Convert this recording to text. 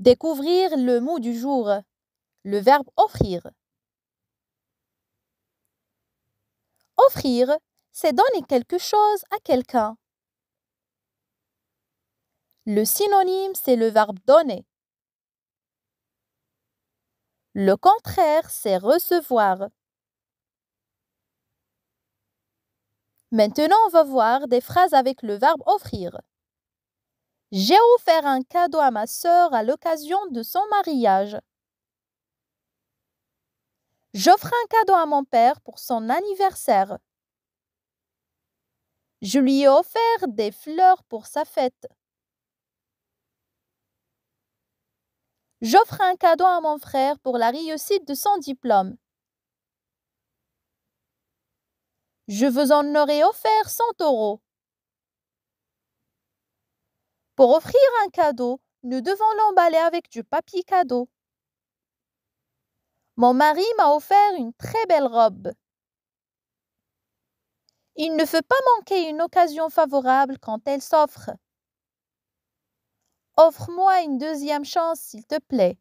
Découvrir le mot du jour. Le verbe offrir. Offrir, c'est donner quelque chose à quelqu'un. Le synonyme, c'est le verbe donner. Le contraire, c'est recevoir. Maintenant, on va voir des phrases avec le verbe offrir. J'ai offert un cadeau à ma sœur à l'occasion de son mariage. J'offre un cadeau à mon père pour son anniversaire. Je lui ai offert des fleurs pour sa fête. J'offre un cadeau à mon frère pour la réussite de son diplôme. Je vous en aurai offert 100 euros. Pour offrir un cadeau, nous devons l'emballer avec du papier cadeau. Mon mari m'a offert une très belle robe. Il ne faut pas manquer une occasion favorable quand elle s'offre. Offre-moi une deuxième chance, s'il te plaît.